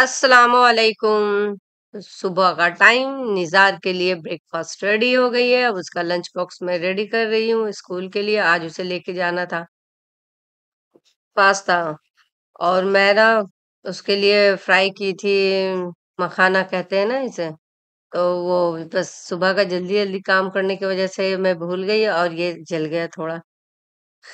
असलकुम सुबह का टाइम निज़ार के लिए ब्रेकफास्ट रेडी हो गई है अब उसका लंच बॉक्स मैं रेडी कर रही हूँ स्कूल के लिए आज उसे लेके जाना था पास्ता और मैं ना उसके लिए फ्राई की थी मखाना कहते हैं ना इसे तो वो बस सुबह का जल्दी जल्दी काम करने की वजह से मैं भूल गई और ये जल गया थोड़ा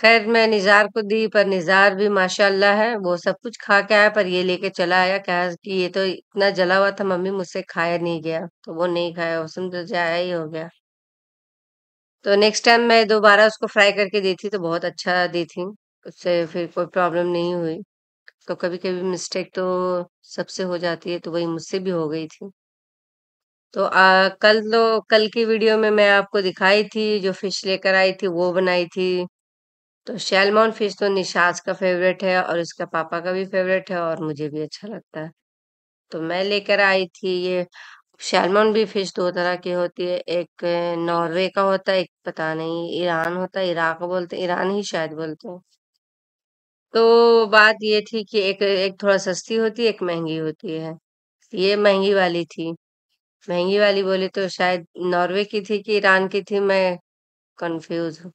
खैर मैं निज़ार को दी पर निज़ार भी माशाल्लाह है, वो सब कुछ खा के आया पर ये लेके चला आया कहा कि ये तो इतना जला हुआ था मम्मी मुझसे खाया नहीं गया, तो वो नहीं खाया उसम तो ज़ाया ही हो गया। तो नेक्स्ट टाइम मैं दोबारा उसको फ्राई करके दी थी तो बहुत अच्छा दी थी, उससे फिर कोई प्रॉब्लम नहीं हुई। तो कभी-कभी मिस्टेक तो सबसे हो जाती है, तो वही मुझसे भी हो गई थी। तो आ, कल तो कल की वीडियो में मैं आपको दिखाई थी, जो फिश लेकर आई थी वो बनाई थी। तो सैलमॉन फिश तो निशाज का फेवरेट है और उसका पापा का भी फेवरेट है और मुझे भी अच्छा लगता है तो मैं लेकर आई थी ये सैलमॉन भी फिश दो तरह की होती है एक नॉर्वे का होता है एक पता नहीं ईरान होता है इराक बोलते ईरान ही शायद बोलते हैं तो बात ये थी कि एक एक थोड़ा सस्ती होती है एक महंगी होती है ये महंगी वाली थी महंगी वाली बोली तो शायद नॉर्वे की थी कि ईरान की थी मैं कंफ्यूज हूँ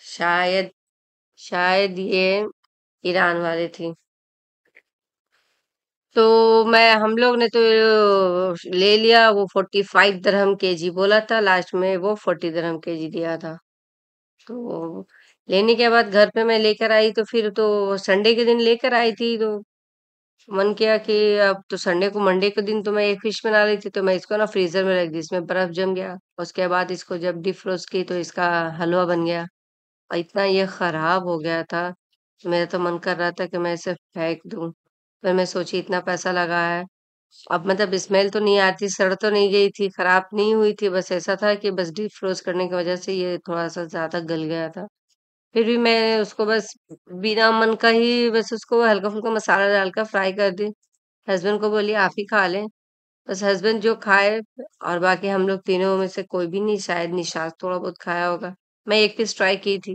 शायद शायद ये ईरान वाले थी तो मैं हम लोग ने तो ले लिया वो फोर्टी फाइव दरहम के जी बोला था लास्ट में वो फोर्टी दरहम के जी दिया था तो लेने के बाद घर पे मैं लेकर आई तो फिर तो संडे के दिन लेकर आई थी तो मन किया कि अब तो संडे को मंडे के दिन तो मैं एक फिश बना रही थी तो मैं इसको ना फ्रीजर में रख दी इसमें बर्फ जम गया उसके बाद इसको जब डिफ्रोज की तो इसका हलवा बन गया इतना ये ख़राब हो गया था मेरा तो मन कर रहा था कि मैं इसे फेंक दूँ फिर मैं सोची इतना पैसा लगा है अब मतलब स्मेल तो नहीं आती सड़ तो नहीं गई थी ख़राब नहीं हुई थी बस ऐसा था कि बस डीप फ्रोज करने की वजह से ये थोड़ा सा ज़्यादा गल गया था फिर भी मैं उसको बस बिना मन का ही बस उसको हल्का फुल्का मसाला डाल कर फ्राई कर दी हस्बैंड को बोली आप ही खा लें बस हस्बैंड जो खाए और बाकी हम लोग तीनों में से कोई भी नहीं शायद निशाज थोड़ा बहुत खाया होगा मैं एक पीस ट्राई की थी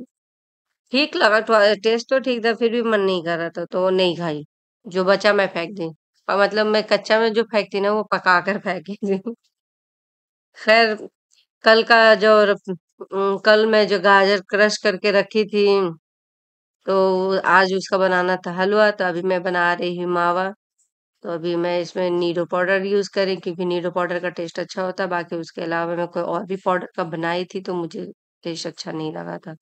ठीक लगा टेस्ट तो ठीक था फिर भी मन नहीं कर रहा था तो नहीं खाई जो बचा मैं फेंक दी और मतलब मैं कच्चा में जो फेंकती ना वो पका कर फेंकी थी खैर कल का जो कल मैं जो गाजर क्रश करके रखी थी तो आज उसका बनाना था हलवा तो अभी मैं बना रही हूँ मावा तो अभी मैं इसमें नीडो पाउडर यूज़ करी क्योंकि नीडो पाउडर का टेस्ट अच्छा होता है बाकी उसके अलावा मैं कोई और भी पाउडर का बनाई थी तो मुझे टेस्ट अच्छा नहीं लगा था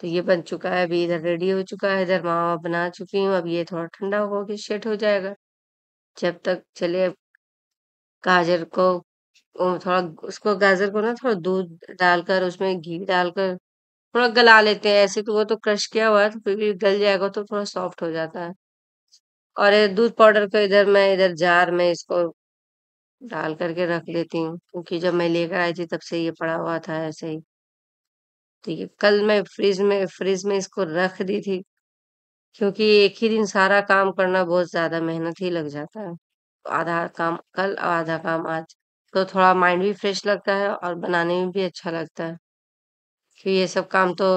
तो ये बन चुका है अभी इधर रेडी हो चुका है इधर मावा बना चुकी हूँ अब ये थोड़ा ठंडा होगा कि शेट हो जाएगा जब तक चले गाजर को थोड़ा उसको गाजर को ना थोड़ा दूध डालकर उसमें घी डालकर थोड़ा गला लेते हैं ऐसे तो वो तो क्रश किया हुआ है तो फिर भी गल जाएगा तो थोड़ा सॉफ्ट हो जाता है और दूध पाउडर को इधर मैं इधर जार में इसको डाल करके रख लेती हूँ क्योंकि जब मैं लेकर आई थी तब से ये पड़ा हुआ था ऐसे ही तो ये कल मैं फ्रिज में फ्रिज में इसको रख दी थी क्योंकि एक ही दिन सारा काम करना बहुत ज़्यादा मेहनत ही लग जाता है आधा काम कल और आधा काम आज तो थोड़ा माइंड भी फ्रेश लगता है और बनाने में भी अच्छा लगता है क्योंकि तो ये सब काम तो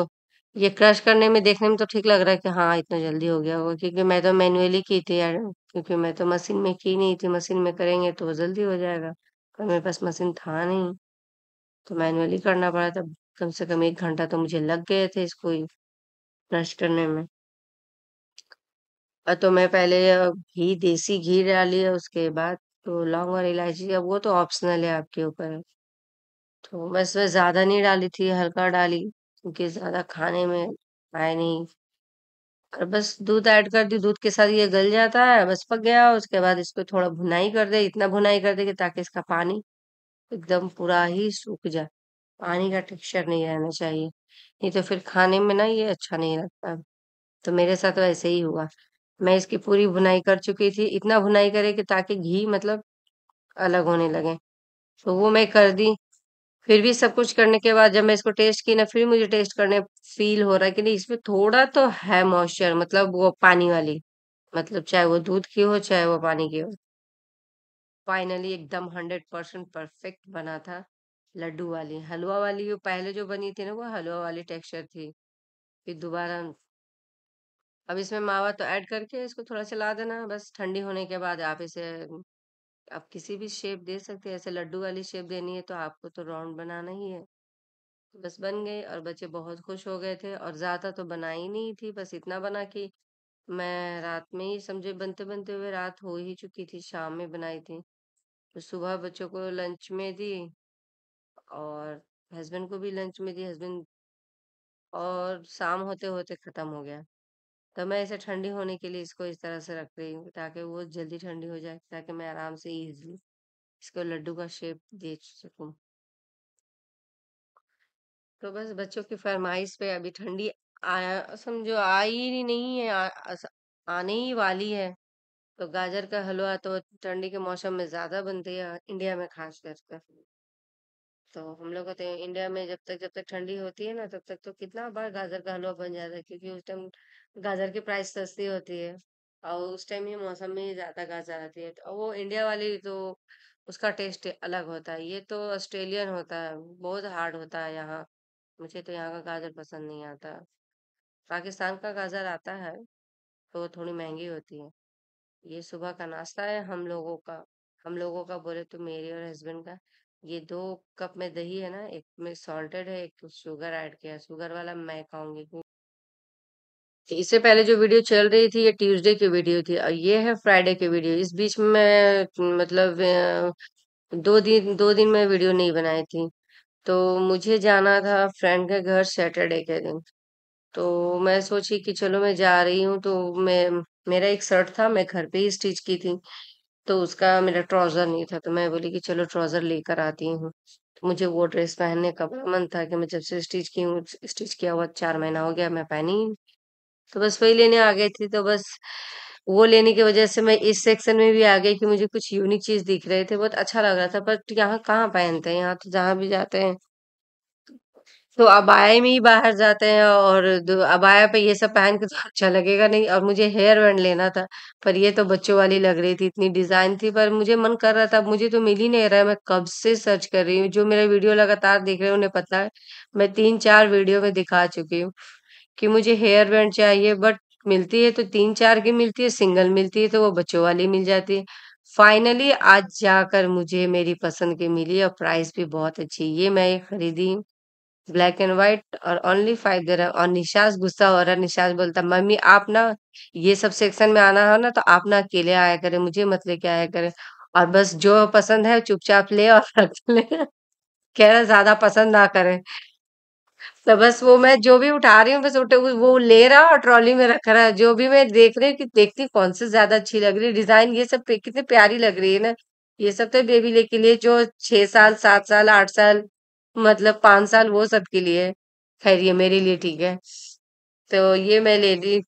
ये क्रश करने में देखने में तो ठीक लग रहा है कि हाँ इतना जल्दी हो गया होगा क्योंकि मैं तो मैनुअली की थी यार क्योंकि मैं तो मशीन में की नहीं थी मशीन में करेंगे तो जल्दी हो जाएगा पर मेरे पास मशीन था नहीं तो मैनुअली करना पड़ा था कम से कम एक घंटा तो मुझे लग गए थे इसको ब्रश करने में तो मैं पहले घी देसी घी डाली है उसके बाद तो लौंग और इलायची अब वो तो ऑप्शनल है आपके ऊपर तो बस मैं ज़्यादा नहीं डाली थी हल्का डाली क्योंकि ज़्यादा खाने में आए नहीं और बस दूध ऐड कर दी दूध के साथ ये गल जाता है बस पक गया उसके बाद इसको थोड़ा भुनाई कर दे इतना भुनाई कर दे कि ताकि इसका पानी एकदम पूरा ही सूख जाए पानी का टेक्सचर नहीं रहना चाहिए नहीं तो फिर खाने में ना ये अच्छा नहीं लगता तो मेरे साथ वैसे तो ही हुआ मैं इसकी पूरी भुनाई कर चुकी थी इतना भुनाई करे कि ताकि घी मतलब अलग होने लगे तो वो मैं कर दी फिर भी सब कुछ करने के बाद जब मैं इसको टेस्ट की ना फिर मुझे टेस्ट करने फील हो रहा है कि नहीं इसमें थोड़ा तो है मॉइस्चर मतलब वो पानी वाली मतलब चाहे वो दूध की हो चाहे वो पानी की हो फाइनली एकदम हंड्रेड परसेंट परफेक्ट बना था लड्डू वाली हलवा वाली जो पहले जो बनी थी ना वो हलवा वाली टेक्सचर थी फिर दोबारा अब इसमें मावा तो ऐड करके इसको थोड़ा सा ला देना बस ठंडी होने के बाद आप इसे आप किसी भी शेप दे सकते हैं ऐसे लड्डू वाली शेप देनी है तो आपको तो राउंड बनाना ही है तो बस बन गए और बच्चे बहुत खुश हो गए थे और ज़्यादा तो बनाई नहीं थी बस इतना बना कि मैं रात में ही समझे बनते बनते हुए रात हो ही चुकी थी शाम में बनाई थी तो सुबह बच्चों को लंच में दी और हस्बैंड को भी लंच में दी हस्बैंड और शाम होते होते ख़त्म हो गया तो मैं इसे ठंडी होने के लिए इसको इस तरह से रख रही हूँ ताकि वो जल्दी ठंडी हो जाए ताकि मैं आराम से ईजली इसको लड्डू का शेप दे सकूँ तो बस बच्चों की फरमाइश पे अभी ठंडी आया समझो आई ही नहीं है आ, आने ही वाली है तो गाजर का हलवा तो ठंडी के मौसम में ज़्यादा बनती है इंडिया में खास कर तो। तो हम लोग तो इंडिया में जब तक जब तक ठंडी होती है ना तब तक तो कितना बार गाजर का हलवा बन जाता है क्योंकि उस टाइम गाजर की प्राइस सस्ती होती है और उस टाइम ही मौसम में ज्यादा गाजर आती है तो वो इंडिया वाली तो उसका टेस्ट अलग होता है ये तो ऑस्ट्रेलियन होता है बहुत हार्ड होता है यहाँ मुझे तो यहाँ का गाजर पसंद नहीं आता पाकिस्तान का गाजर आता है तो थोड़ी महंगी होती है ये सुबह का नाश्ता है हम लोगों का हम लोगों का बोले तो मेरे और हस्बैंड का ये दो कप में दही है ना एक में सॉल्टेड है एक शुगर ऐड किया शुगर वाला मैं खाऊंगी इससे पहले जो वीडियो चल रही थी ये ट्यूसडे की वीडियो थी और ये है फ्राइडे की वीडियो इस बीच में मतलब दो दिन दो दिन में वीडियो नहीं बनाई थी तो मुझे जाना था फ्रेंड के घर सैटरडे के दिन तो मैं सोची कि चलो मैं जा रही हूँ तो मैं मेरा एक शर्ट था मैं घर पे ही स्टिच की थी तो उसका मेरा ट्राउज़र नहीं था तो मैं बोली कि चलो ट्राउज़र लेकर आती हूँ। तो मुझे वो ड्रेस पहनने का बड़ा मन था कि मैं जब से स्टिच की हूँ स्टिच किया हुआ चार महीना हो गया मैं पहनी तो बस वही लेने आ गई थी तो बस वो लेने की वजह से मैं इस सेक्शन में भी आ गई कि मुझे कुछ यूनिक चीज़ दिख रहे थे बहुत अच्छा लग रहा था बट यहाँ कहाँ पहनते हैं, यहाँ तो जहाँ भी जाते हैं तो अबाया में ही बाहर जाते हैं और अबाया पे ये सब पहन के तो अच्छा लगेगा नहीं और मुझे हेयर बैंड लेना था पर ये तो बच्चों वाली लग रही थी इतनी डिजाइन थी पर मुझे मन कर रहा था मुझे तो मिल ही नहीं रहा है मैं कब से सर्च कर रही हूँ जो मेरा वीडियो लगातार देख रहे हैं उन्हें पता है मैं तीन चार वीडियो में दिखा चुकी हूँ कि मुझे हेयर बैंड चाहिए बट मिलती है तो तीन चार की मिलती है सिंगल मिलती है तो वो बच्चों वाली मिल जाती है फाइनली आज जाकर मुझे मेरी पसंद की मिली और प्राइस भी बहुत अच्छी ये मैं ये खरीदी ब्लैक एंड व्हाइट और ओनली फाइव दे रहा है और निशास गुस्सा हो रहा है निशास बोलता मम्मी आप ना ये सब सेक्शन में आना हो ना तो आप ना अकेले आया करें मुझे मत लेके आया करें और बस जो पसंद है चुपचाप ले और रख ले कह रहा ज्यादा पसंद ना करें तो बस वो मैं जो भी उठा रही हूँ बस उठे वो ले रहा और ट्रॉली में रख रहा है जो भी मैं देख रही हूँ कि देखती कौन सी ज्यादा अच्छी लग रही है डिजाइन ये सब कितनी प्यारी लग रही है ना ये सब तो बेबी ले के लिए जो छह साल सात साल आठ साल मतलब पांच साल वो सबके लिए खैर ये मेरे लिए ठीक है तो ये मैं ले ली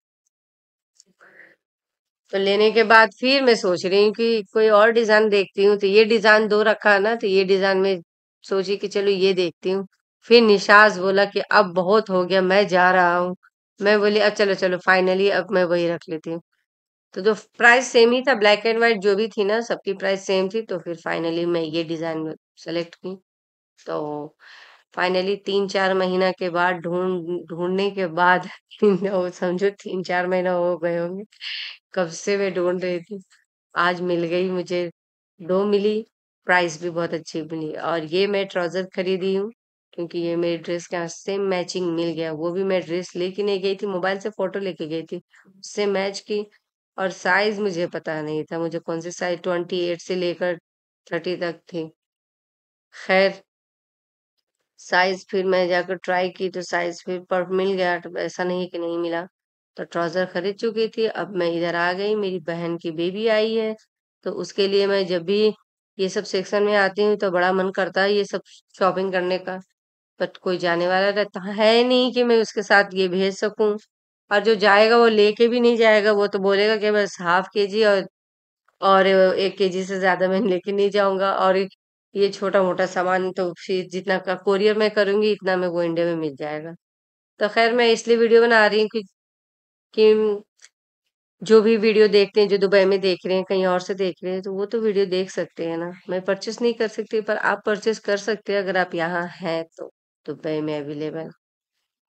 तो लेने के बाद फिर मैं सोच रही हूँ कि कोई और डिजाइन देखती हूँ तो ये डिजाइन दो रखा ना तो ये डिजाइन में सोची कि चलो ये देखती हूँ फिर निशाज बोला कि अब बहुत हो गया मैं जा रहा हूँ मैं बोली अब अच्छा, चलो चलो फाइनली अब मैं वही रख लेती हूँ तो जो प्राइस सेम ही था ब्लैक एंड व्हाइट जो भी थी ना सबकी प्राइस सेम थी तो फिर फाइनली मैं ये डिजाइन सेलेक्ट की तो फाइनली तीन चार महीना के बाद ढूंढ ढूंढने के बाद समझो तीन चार महीना हो गए होंगे कब से मैं ढूंढ रही थी आज मिल गई मुझे दो मिली प्राइस भी बहुत अच्छी मिली और ये मैं ट्राउजर खरीदी हूँ क्योंकि ये मेरी ड्रेस के सेम मैचिंग मिल गया वो भी मैं ड्रेस लेके नहीं गई थी मोबाइल से फोटो लेके गई थी उससे मैच की और साइज मुझे पता नहीं था मुझे कौन से साइज ट्वेंटी एट से लेकर थर्टी तक थी खैर साइज फिर मैं जाकर ट्राई की तो साइज फिर पर मिल गया तो ऐसा नहीं कि नहीं मिला तो ट्राउज़र खरीद चुकी थी अब मैं इधर आ गई मेरी बहन की बेबी आई है तो उसके लिए मैं जब भी ये सब सेक्शन में आती हूँ तो बड़ा मन करता है ये सब शॉपिंग करने का बट कोई जाने वाला रहता तो है नहीं कि मैं उसके साथ ये भेज सकूँ और जो जाएगा वो लेके भी नहीं जाएगा वो तो बोलेगा कि बस हाफ के जी और और एक के जी से ज़्यादा मैं लेके नहीं जाऊँगा और ये छोटा मोटा सामान तो फिर जितना का कोरियर मैं करूंगी इतना में वो इंडिया में मिल जाएगा तो खैर मैं इसलिए वीडियो बना रही हूँ कि, कि जो भी वीडियो देखते हैं जो दुबई में देख रहे हैं कहीं और से देख रहे हैं तो वो तो वीडियो देख सकते हैं ना मैं परचेस नहीं कर सकती पर आप परचेस कर सकते हैं अगर आप यहाँ हैं तो दुबई में अवेलेबल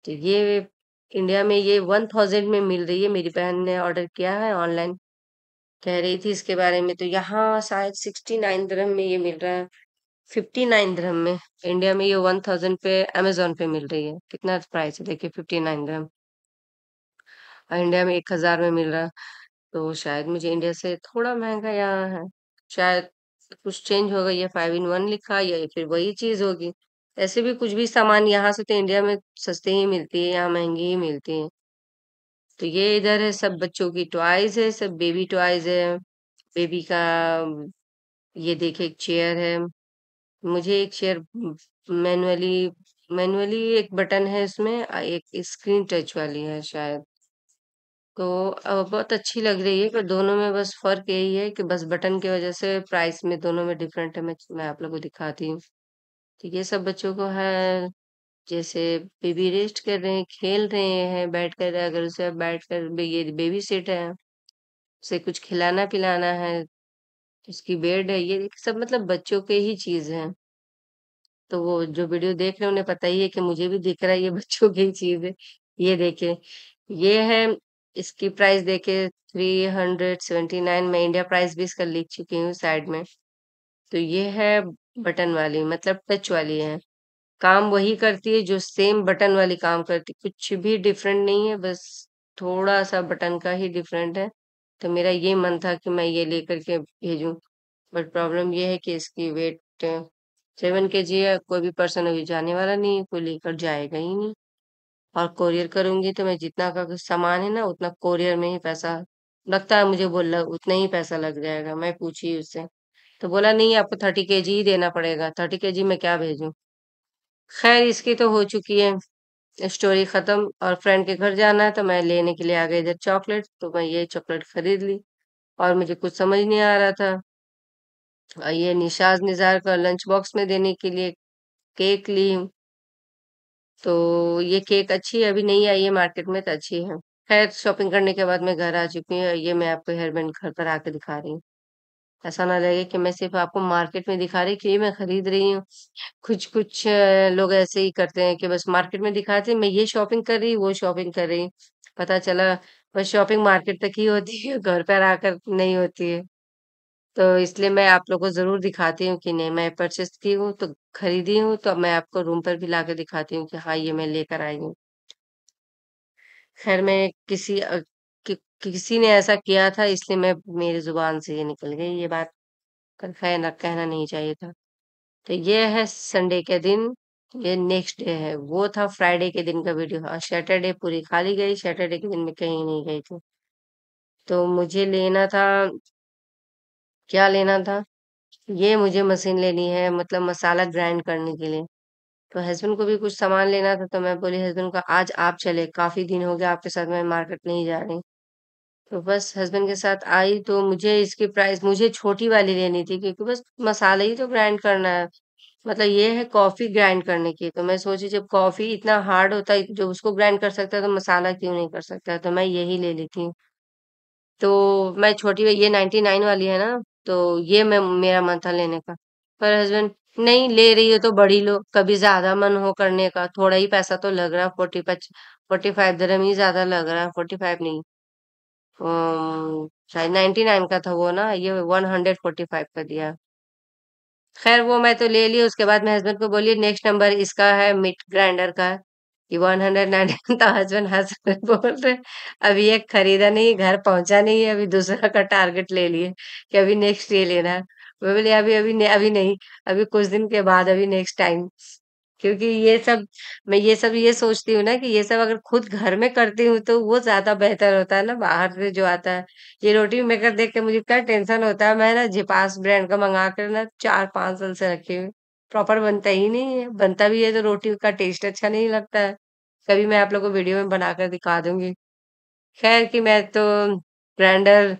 तो ये इंडिया में ये वन थाउजेंड में मिल रही है मेरी बहन ने ऑर्डर किया है ऑनलाइन कह रही थी इसके बारे में तो यहाँ शायद सिक्सटी नाइन में ये मिल रहा है फिफ्टी नाइन ग्राम में इंडिया में ये वन थाउजेंड पे अमेजोन पे मिल रही है कितना प्राइस है देखिए फिफ्टी नाइन ग्राम और इंडिया में एक हजार में मिल रहा तो शायद मुझे इंडिया से थोड़ा महंगा यहाँ है शायद कुछ चेंज होगा ये फाइव इन वन लिखा या फिर वही चीज होगी ऐसे भी कुछ भी सामान यहाँ से तो इंडिया में सस्ते ही मिलती है यहाँ महंगी ही मिलती है तो ये इधर है सब बच्चों की टॉयज है सब बेबी टॉयज है बेबी का ये देखे एक चेयर है मुझे एक शेयर मैनुअली मैनुअली एक बटन है इसमें एक स्क्रीन टच वाली है शायद तो बहुत अच्छी लग रही है पर दोनों में बस फ़र्क यही है कि बस बटन की वजह से प्राइस में दोनों में डिफरेंट है मैं मैं आप लोग को दिखाती हूँ तो ये सब बच्चों को है जैसे बेबी रेस्ट कर रहे हैं खेल रहे हैं बैठ कर अगर उसे बैठ कर ये बेबी सेट है उसे कुछ खिलाना पिलाना है उसकी बेड है ये सब मतलब बच्चों के ही चीज़ है तो वो जो वीडियो देख रहे हैं उन्हें पता ही है कि मुझे भी दिख रहा है ये बच्चों की ही चीज़ है। ये देखे ये है इसकी प्राइस देखे थ्री हंड्रेड सेवेंटी नाइन मैं इंडिया प्राइस भी इसका लिख चुकी हूँ साइड में। तो ये है बटन वाली मतलब टच वाली है। काम वही करती है जो सेम बटन वाली काम करती कुछ भी डिफरेंट नहीं है बस थोड़ा-सा बटन का ही डिफरेंट है। तो मेरा ये मन था कि मैं ये लेकर के भेजूं बट प्रॉब्लम ये है कि इसकी वेट सेवन के जी है कोई भी पर्सन अभी जाने वाला नहीं है कोई लेकर जाएगा ही नहीं और कोरियर करूंगी तो मैं जितना का सामान है ना उतना कोरियर में ही पैसा लगता है मुझे बोल उतना ही पैसा लग जाएगा मैं पूछी उससे तो बोला नहीं आपको थर्टी के जी ही देना पड़ेगा थर्टी के जी में क्या भेजूँ खैर इसकी तो हो चुकी है स्टोरी ख़त्म और फ्रेंड के घर जाना है तो मैं लेने के लिए आ गई इधर चॉकलेट तो मैं ये चॉकलेट ख़रीद ली और मुझे कुछ समझ नहीं आ रहा था और ये निशाज निज़ार का लंच बॉक्स में देने के लिए केक ली तो ये केक अच्छी है अभी नहीं आई है मार्केट में तो अच्छी है खैर शॉपिंग करने के बाद मैं घर आ चुकी हूँ ये मैं आपको हेयरबैंड घर पर आके दिखा रही हूँ ऐसा ना लगे कि मैं सिर्फ आपको मार्केट में दिखा रही कि ये मैं खरीद रही हूँ। कुछ कुछ लोग ऐसे ही करते हैं कि बस मार्केट में दिखाते मैं ये शॉपिंग कर रही, वो शॉपिंग कर रही। पता चला बस शॉपिंग मार्केट तक ही होती है, घर पर आकर नहीं होती है। तो इसलिए मैं आप लोगों को ज़रूर दिखाती हूँ कि नहीं मैं परचेस की हूँ तो खरीदी हूँ तो मैं आपको रूम पर भी लाके दिखाती हूँ कि हाँ, ये मैं लेकर आई हूँ। ख़ैर मैं किसी किसी ने ऐसा किया था इसलिए मैं मेरी ज़ुबान से ये निकल गई, ये बात क कहना कहना नहीं चाहिए था। तो ये है संडे के दिन, ये नेक्स्ट डे है, वो था फ्राइडे के दिन का वीडियो हाँ, सैटरडे पूरी खाली गई, सैटरडे के दिन में कहीं नहीं गई थी। तो मुझे लेना था क्या लेना था? ये मुझे मशीन लेनी है मतलब मसाला ग्राइंड करने के लिए। तो हस्बैंड को भी कुछ सामान लेना था, तो मैं बोली हसबैंड को आज आप चले काफ़ी दिन हो गया आपके साथ मैं मार्केट नहीं जा रही। तो बस हस्बैंड के साथ आई तो मुझे इसकी प्राइस मुझे छोटी वाली लेनी थी क्योंकि बस मसाला ही तो ग्राइंड करना है मतलब ये है कॉफ़ी ग्राइंड करने की तो मैं सोची जब कॉफ़ी इतना हार्ड होता है जो उसको ग्राइंड कर सकता है तो मसाला क्यों नहीं कर सकता तो मैं यही ले ली हूँ तो मैं छोटी ये नाइनटी नाइन वाली है ना तो ये मैं मेरा मन था लेने का पर हस्बैंड नहीं ले रही हो तो बड़ी लो कभी ज़्यादा मन हो करने का थोड़ा ही पैसा तो लग रहा है फोर्टी पच फोर्टी फाइव दरम ही ज़्यादा लग रहा है फोर्टी फाइव नहीं शायद नाइन्टी नाइन का था वो ना ये वन हंड्रेड फोर्टी फाइव का दिया खैर वो मैं तो ले ली उसके बाद मैं हस्बैंड को बोली नेक्स्ट नंबर इसका है मिट ग्राइंडर का कि वन हंड्रेड नाइन था हस्बैंड हस्बैंड बोल रहे अभी एक खरीदा नहीं घर पहुंचा नहीं है अभी दूसरा का टारगेट ले लिए कि अभी नेक्स्ट ये लेना है वो बोले अभी अभी अभी नहीं अभी कुछ दिन के बाद अभी नेक्स्ट टाइम क्योंकि ये सब मैं ये सब ये सोचती हूँ ना कि ये सब अगर खुद घर में करती हूँ तो वो ज्यादा बेहतर होता है ना बाहर से जो आता है ये रोटी मेकर देख के मुझे क्या टेंशन होता है मैं ना जिपास ब्रांड का मंगा कर ना चार पांच साल से रखी हुई प्रॉपर बनता ही नहीं है बनता भी है तो रोटी का टेस्ट अच्छा नहीं लगता है कभी मैं आप लोग को वीडियो में बनाकर दिखा दूंगी खैर कि मैं तो ग्राइंडर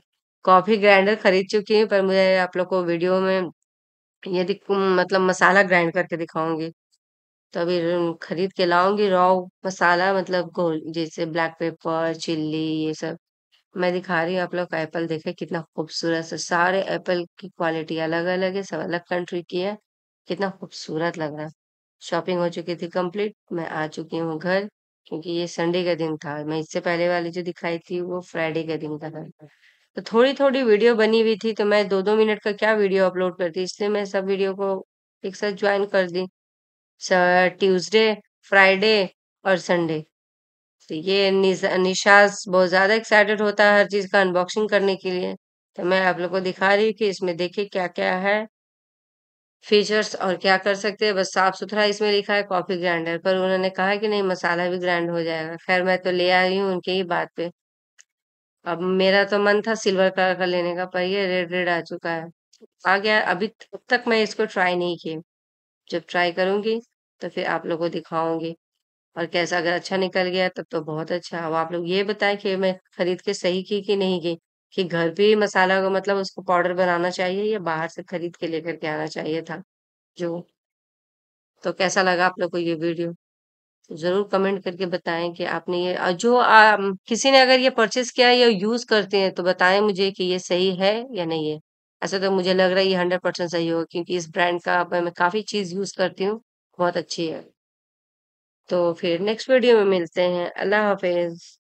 कॉफी ग्राइंडर खरीद चुकी हूँ पर मुझे आप लोग को वीडियो में ये मतलब मसाला ग्राइंड करके दिखाऊंगी तो अभी खरीद के लाऊंगी रॉ मसाला मतलब गोल जैसे ब्लैक पेपर चिल्ली ये सब मैं दिखा रही हूँ आप लोग का एप्पल देखे कितना खूबसूरत है सारे एप्पल की क्वालिटी अलग अलग है सब अलग कंट्री की है कितना खूबसूरत लग रहा है शॉपिंग हो चुकी थी कंप्लीट मैं आ चुकी हूँ घर क्योंकि ये संडे का दिन था मैं इससे पहले वाली जो दिखाई थी वो फ्राइडे का दिन का था तो थोड़ी थोड़ी वीडियो बनी हुई थी तो मैं दो दो मिनट का क्या वीडियो अपलोड करती इसलिए मैं सब वीडियो को एक साथ ज्वाइन कर दी ट्यूसडे फ्राइडे और संडे तो ये निशास बहुत ज़्यादा एक्साइटेड होता है हर चीज़ का अनबॉक्सिंग करने के लिए तो मैं आप लोग को दिखा रही हूँ कि इसमें देखिए क्या क्या है फीचर्स और क्या कर सकते हैं बस साफ सुथरा इसमें लिखा है कॉफ़ी ग्राइंडर पर उन्होंने कहा कि नहीं मसाला भी ग्राइंड हो जाएगा खैर मैं तो ले आ रही हूँ उनके ही बात पे अब मेरा तो मन था सिल्वर कलर का लेने का पर ये रेड रेड आ चुका है आ गया अभी तब तक मैं इसको ट्राई नहीं की जब ट्राई करूंगी तो फिर आप लोगों को दिखाऊंगी और कैसा अगर अच्छा निकल गया तब तो बहुत अच्छा अब आप लोग ये बताएं कि मैं खरीद के सही की कि नहीं की कि घर पे ही मसाला को मतलब उसको पाउडर बनाना चाहिए या बाहर से खरीद के लेकर के आना चाहिए था जो तो कैसा लगा आप लोग को ये वीडियो तो जरूर कमेंट करके बताएं कि आपने ये जो आ, किसी ने अगर ये परचेस किया या यूज करते हैं तो बताएं मुझे कि ये सही है या नहीं है ऐसे तो मुझे लग रहा है ये हंड्रेड परसेंट सही होगा क्योंकि इस ब्रांड का मैं काफ़ी चीज़ यूज़ करती हूँ बहुत अच्छी है तो फिर नेक्स्ट वीडियो में मिलते हैं अल्लाह हाफिज़